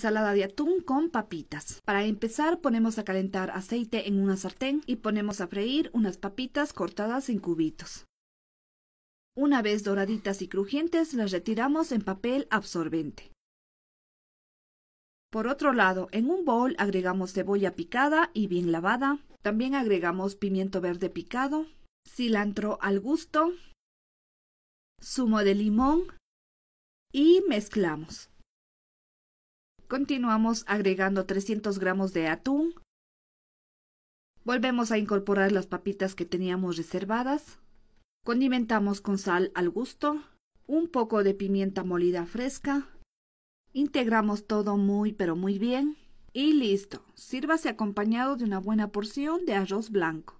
ensalada de atún con papitas. Para empezar ponemos a calentar aceite en una sartén y ponemos a freír unas papitas cortadas en cubitos. Una vez doraditas y crujientes las retiramos en papel absorbente. Por otro lado, en un bol agregamos cebolla picada y bien lavada. También agregamos pimiento verde picado, cilantro al gusto, zumo de limón y mezclamos. Continuamos agregando 300 gramos de atún. Volvemos a incorporar las papitas que teníamos reservadas. Condimentamos con sal al gusto, un poco de pimienta molida fresca. Integramos todo muy pero muy bien. Y listo, sírvase acompañado de una buena porción de arroz blanco.